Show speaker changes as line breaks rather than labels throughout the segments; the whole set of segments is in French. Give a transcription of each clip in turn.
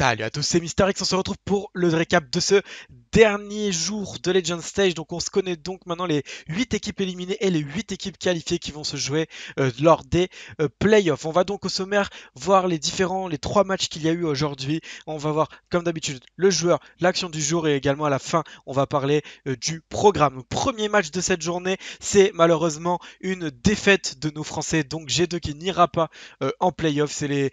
Salut à tous, c'est Mister X, on se retrouve pour le récap de ce dernier jour de Legend Stage. Donc on se connaît donc maintenant les 8 équipes éliminées et les 8 équipes qualifiées qui vont se jouer euh, lors des euh, playoffs. On va donc au sommaire voir les différents, les trois matchs qu'il y a eu aujourd'hui. On va voir comme d'habitude le joueur, l'action du jour et également à la fin on va parler euh, du programme. Premier match de cette journée, c'est malheureusement une défaite de nos Français. Donc G2 qui n'ira pas en playoffs C'est les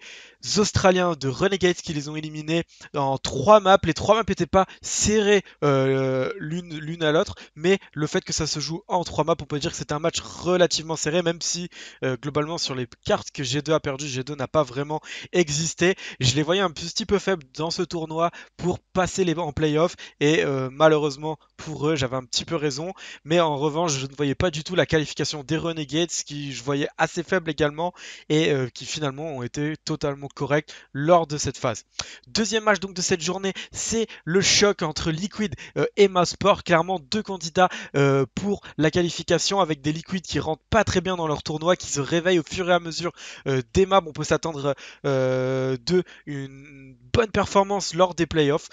Australiens de Renegades qui les ont éliminés en trois maps. Les trois maps n'étaient pas serrées euh, l'une à l'autre, mais le fait que ça se joue en trois maps, on peut dire que c'est un match relativement serré, même si euh, globalement sur les cartes que G2 a perdu, G2 n'a pas vraiment existé. Je les voyais un petit peu faibles dans ce tournoi pour passer les en playoff, et euh, malheureusement pour eux, j'avais un petit peu raison, mais en revanche, je ne voyais pas du tout la qualification des Renegades, qui je voyais assez faible également, et qui finalement ont été totalement corrects lors de cette phase. Deuxième match donc de cette journée, c'est le choc entre Lico Liquid, euh, Emma Sport, clairement deux candidats euh, pour la qualification avec des liquides qui rentrent pas très bien dans leur tournoi, qui se réveillent au fur et à mesure euh, des maps. On peut s'attendre de une bonne performance lors des playoffs,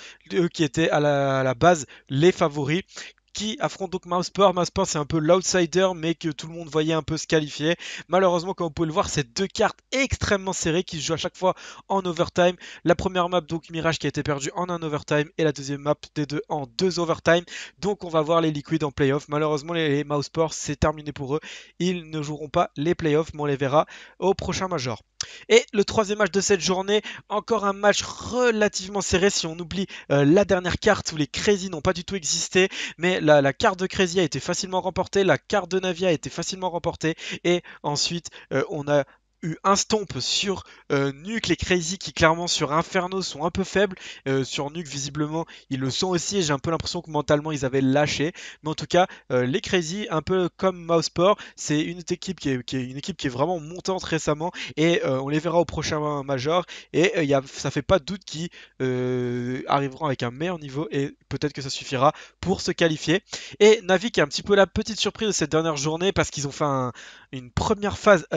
qui étaient à la base les favoris qui affronte donc Mouseport. Mouseport c'est un peu l'outsider, mais que tout le monde voyait un peu se qualifier. Malheureusement, comme vous pouvez le voir, c'est deux cartes extrêmement serrées qui se jouent à chaque fois en overtime. La première map, donc Mirage, qui a été perdue en un overtime, et la deuxième map des deux en deux overtime. Donc, on va voir les Liquid en playoff. Malheureusement, les Mouseport c'est terminé pour eux. Ils ne joueront pas les playoffs, mais on les verra au prochain Major. Et le troisième match de cette journée, encore un match relativement serré si on oublie euh, la dernière carte où les Crazy n'ont pas du tout existé, mais la, carte de Crazy a été facilement remportée, la carte de Navia a été facilement remportée, et ensuite euh, on a eu un stomp sur euh, Nuke, les Crazy qui clairement sur Inferno sont un peu faibles. Euh, sur Nuke, visiblement, ils le sont aussi et j'ai un peu l'impression que mentalement ils avaient lâché. Mais en tout cas, euh, les Crazy, un peu comme Mouseport, c'est une équipe qui est, une équipe qui est vraiment montante récemment et on les verra au prochain Major. Et y a, ça fait pas de doute qu'ils arriveront avec un meilleur niveau et peut-être que ça suffira pour se qualifier. Et Navi qui est un petit peu la petite surprise de cette dernière journée parce qu'ils ont fait une première phase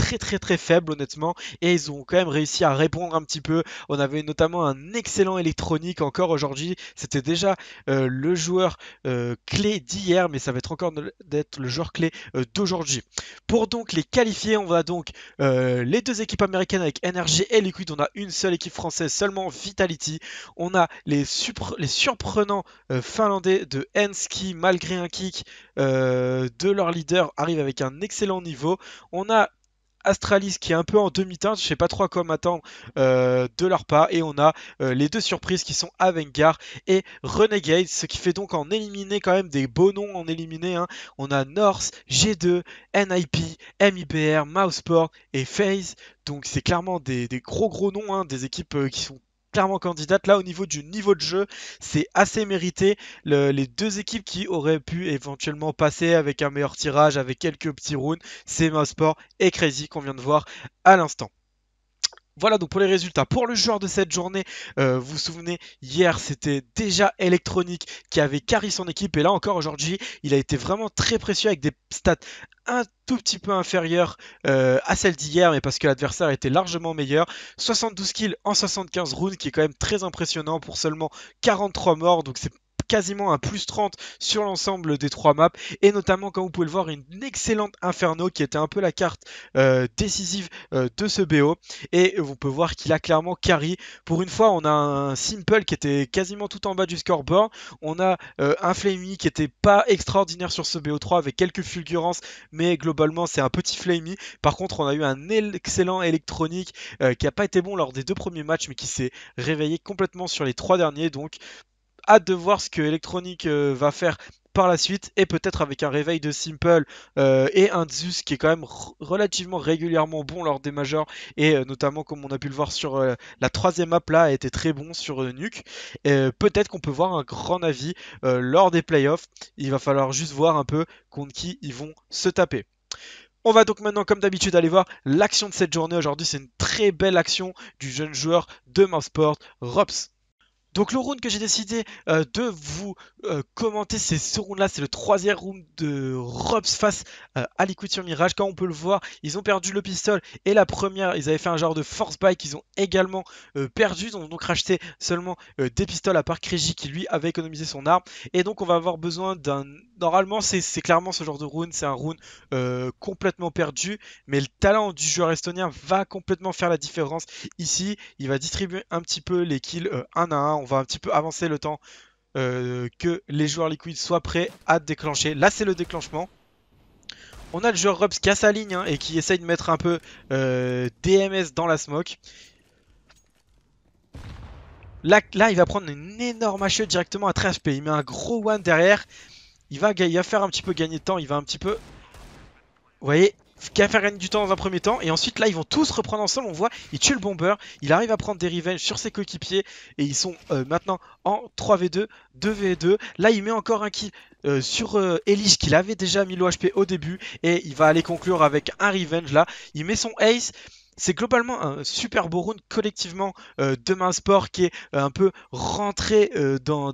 très très très faible honnêtement et ils ont quand même réussi à répondre un petit peu. On avait notamment un excellent électronique encore aujourd'hui. C'était déjà euh, le joueur euh, clé d'hier mais ça va être encore d'être le joueur clé euh, d'aujourd'hui. Pour donc les qualifier, on va donc les deux équipes américaines avec NRG et Liquid. On a une seule équipe française seulement Vitality. On a les, les surprenants finlandais de EnSki qui malgré un kick de leur leader arrive avec un excellent niveau. On a Astralis qui est un peu en demi-teinte, je sais pas trop à quoi m'attendre euh, de leur part. Et on a euh, les deux surprises qui sont Avengar et Renegade, ce qui fait donc en éliminer quand même des beaux noms en éliminer. On a North, G2, NIP, MIBR, Mouseport et FaZe. Donc c'est clairement des, gros gros noms, hein, des équipes euh, qui sont clairement candidate. Là, au niveau du niveau de jeu, c'est assez mérité. les deux équipes qui auraient pu éventuellement passer avec un meilleur tirage, avec quelques petits rounds, c'est Sport et Crazy qu'on vient de voir à l'instant. Voilà donc pour les résultats. Pour le joueur de cette journée, euh, vous vous souvenez, hier c'était déjà électronique qui avait carré son équipe et là encore aujourd'hui il a été vraiment très précieux avec des stats un tout petit peu inférieures euh, à celles d'hier, mais parce que l'adversaire était largement meilleur. 72 kills en 75 rounds, qui est quand même très impressionnant pour seulement 43 morts, donc c'est quasiment un plus 30 sur l'ensemble des trois maps. Et notamment, comme vous pouvez le voir, une excellente Inferno qui était un peu la carte euh, décisive euh, de ce BO. Et vous peut voir qu'il a clairement carry. Pour une fois, on a un Simple qui était quasiment tout en bas du scoreboard. On a euh, un Flamey qui était pas extraordinaire sur ce BO3 avec quelques fulgurances, mais globalement, c'est un petit Flamey. Par contre, on a eu un excellent électronique qui a pas été bon lors des deux premiers matchs, mais qui s'est réveillé complètement sur les trois derniers. Donc, hâte de voir ce que Electronic euh, va faire par la suite et peut-être avec un réveil de Simple euh, et un Zeus qui est quand même relativement régulièrement bon lors des majors et euh, notamment comme on a pu le voir sur la troisième map là a été très bon sur Nuke peut-être qu'on peut voir un grand avis lors des playoffs il va falloir juste voir un peu contre qui ils vont se taper on va donc maintenant, comme d'habitude, aller voir l'action de cette journée. Aujourd'hui, c'est une très belle action du jeune joueur de Sport, Robs. Donc le round que j'ai décidé euh, de vous euh, commenter, c'est ce round-là, c'est le troisième round de Robs face euh, à Liquid sur Mirage. Comme on peut le voir, ils ont perdu le pistol et la première, ils avaient fait un genre de force buy qu'ils ont également perdu. Ils ont donc racheté seulement des pistoles à part Krigi qui lui avait économisé son arme. Et donc on va avoir besoin d'un... Normalement c'est clairement ce genre de round, c'est un round complètement perdu, mais le talent du joueur estonien va complètement faire la différence ici. Il va distribuer un petit peu les kills un à un on va un petit peu avancer le temps euh, que les joueurs liquides soient prêts à déclencher. Là, c'est le déclenchement. On a le joueur Rubs qui a sa ligne hein, et qui essaye de mettre un peu euh, DMS dans la smoke. Là, là, il va prendre une énorme HE directement à 13 p Il met un gros one derrière. Il va, il va, faire un petit peu gagner de temps. Il va un petit peu... Vous voyez, qui a fait gagner du temps dans un premier temps. Et ensuite, là, ils vont tous reprendre ensemble. On voit, il tue le bomber, il arrive à prendre des revenge sur ses coéquipiers. Et ils sont euh, maintenant en 3v2, 2v2. Là, il met encore un kill euh, sur euh, Elish qu'il avait déjà mis l'OHP au début. Et il va aller conclure avec un revenge là. Il met son ace c'est globalement un super beau round collectivement euh, Demain Sport qui est euh, un peu rentré euh, dans,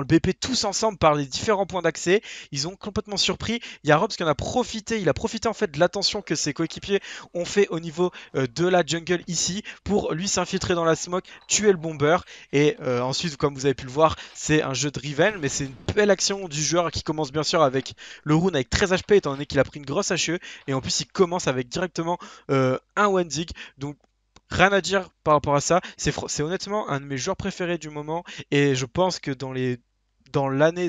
le BP tous ensemble par les différents points d'accès. Ils ont complètement surpris. Il y a Robs qui en a profité. Il a profité en fait de l'attention que ses coéquipiers ont fait au niveau euh, de la jungle ici pour lui s'infiltrer dans la smoke, tuer le bomber. Et ensuite, comme vous avez pu le voir, c'est un jeu de rival, mais c'est une belle action du joueur qui commence bien sûr avec le round avec 13 HP étant donné qu'il a pris une grosse HE. Et en plus, il commence avec directement un Wendig. Donc rien à dire par rapport à ça. C'est honnêtement un de mes joueurs préférés du moment et je pense que dans les dans l'année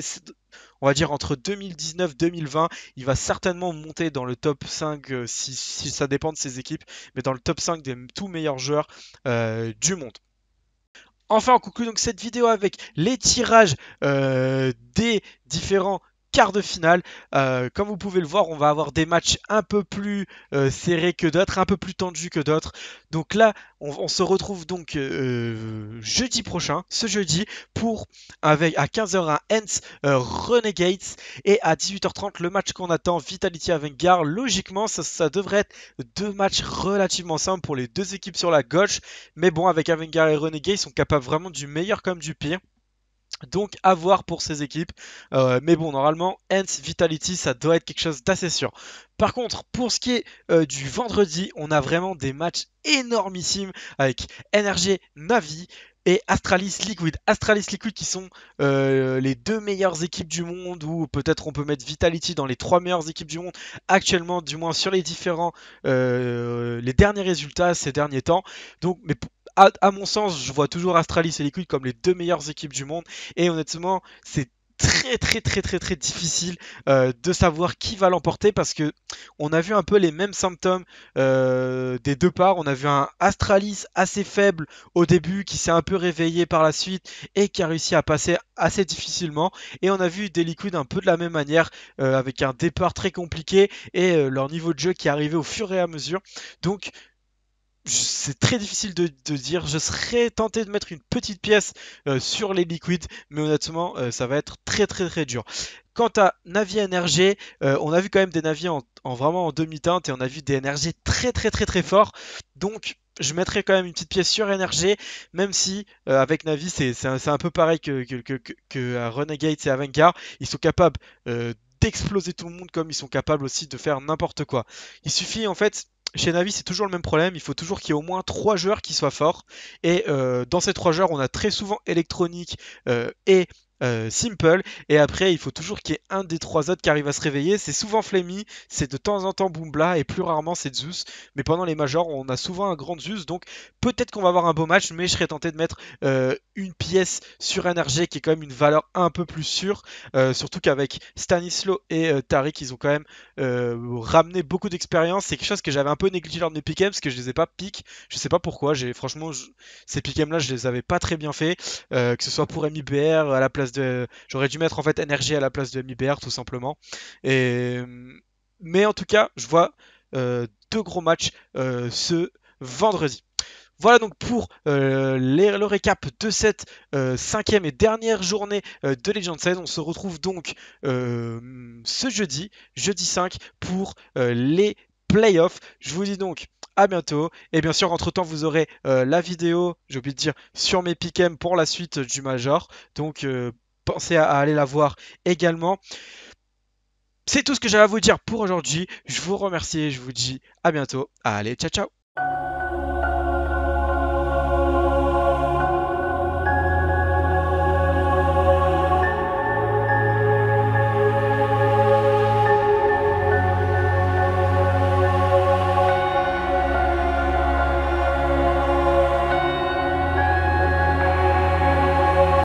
on va dire entre 2019-2020, il va certainement monter dans le top 5 euh, si, ça dépend de ses équipes, mais dans le top 5 des tout meilleurs joueurs euh, du monde. Enfin, on conclut donc cette vidéo avec les tirages euh, des différents quart de finale. Euh, comme vous pouvez le voir, on va avoir des matchs un peu plus euh, serrés que d'autres, un peu plus tendus que d'autres. Donc là, on, se retrouve donc euh, jeudi prochain, ce jeudi, pour avec à 15h un Hens Renegades et à 18h30 le match qu'on attend Vitality Avengar. Logiquement, ça, devrait être deux matchs relativement simples pour les deux équipes sur la gauche, mais bon, avec Avengar et Renegades, ils sont capables vraiment du meilleur comme du pire. Donc à voir pour ces équipes. Euh, mais bon, normalement, Hence Vitality, ça doit être quelque chose d'assez sûr. Par contre, pour ce qui est euh, du vendredi, on a vraiment des matchs énormissimes avec NRG Navi et Astralis Liquid. Astralis Liquid qui sont euh, les deux meilleures équipes du monde, ou peut-être on peut mettre Vitality dans les trois meilleures équipes du monde actuellement, du moins sur les différents, les derniers résultats ces derniers temps. Donc, mais à, mon sens, je vois toujours Astralis et Liquid comme les deux meilleures équipes du monde. Et honnêtement, c'est très très très très très difficile euh, de savoir qui va l'emporter parce que on a vu un peu les mêmes symptômes euh, des deux parts. On a vu un Astralis assez faible au début qui s'est un peu réveillé par la suite et qui a réussi à passer assez difficilement. Et on a vu des Liquid un peu de la même manière euh, avec un départ très compliqué et leur niveau de jeu qui est arrivé au fur et à mesure. Donc c'est très difficile de, dire. Je serais tenté de mettre une petite pièce euh, sur les liquides, mais honnêtement, euh, ça va être très très très dur. Quant à Navi NRG, euh, on a vu quand même des navires en, vraiment en demi-teinte et on a vu des NRG très très très très forts. Donc je mettrai quand même une petite pièce sur NRG, même si avec Navi c'est un, peu pareil que, que, que, à Renegade et ils sont capables d'exploser tout le monde comme ils sont capables aussi de faire n'importe quoi. Il suffit en fait chez Navi, c'est toujours le même problème. Il faut toujours qu'il y ait au moins trois joueurs qui soient forts. Et euh, dans ces trois joueurs, on a très souvent électronique euh, et euh, simple, et après il faut toujours qu'il y ait un des trois autres qui arrive à se réveiller. C'est souvent Flemmy, c'est de temps en temps Boombla, et plus rarement c'est Zeus. Mais pendant les majors, on a souvent un grand Zeus, donc peut-être qu'on va avoir un beau match, mais je serais tenté de mettre euh, une pièce sur NRG qui est quand même une valeur un peu plus sûre, euh, surtout qu'avec Stanislo et Tariq, ils ont quand même ramené beaucoup d'expérience. C'est quelque chose que j'avais un peu négligé lors de mes pick parce que je les ai pas pick, je sais pas pourquoi. J'ai franchement ces pick là, je les avais pas très bien fait, que ce soit pour MIBR à la place J'aurais dû mettre en fait NRG à la place de MIBR tout simplement. Mais en tout cas, je vois euh, deux gros matchs euh, ce vendredi. Voilà donc pour euh, le récap de cette cinquième et dernière journée de Legend 16. On se retrouve donc ce jeudi, jeudi 5, pour les playoffs. Je vous dis donc à bientôt. Et bien sûr, entre-temps, vous aurez euh, la vidéo, j'ai oublié de dire, sur mes Pikem pour la suite du Major. Donc, euh, pensez à, à aller la voir également. C'est tout ce que j'avais à vous dire pour aujourd'hui. Je vous remercie et je vous dis à bientôt. Allez, ciao ciao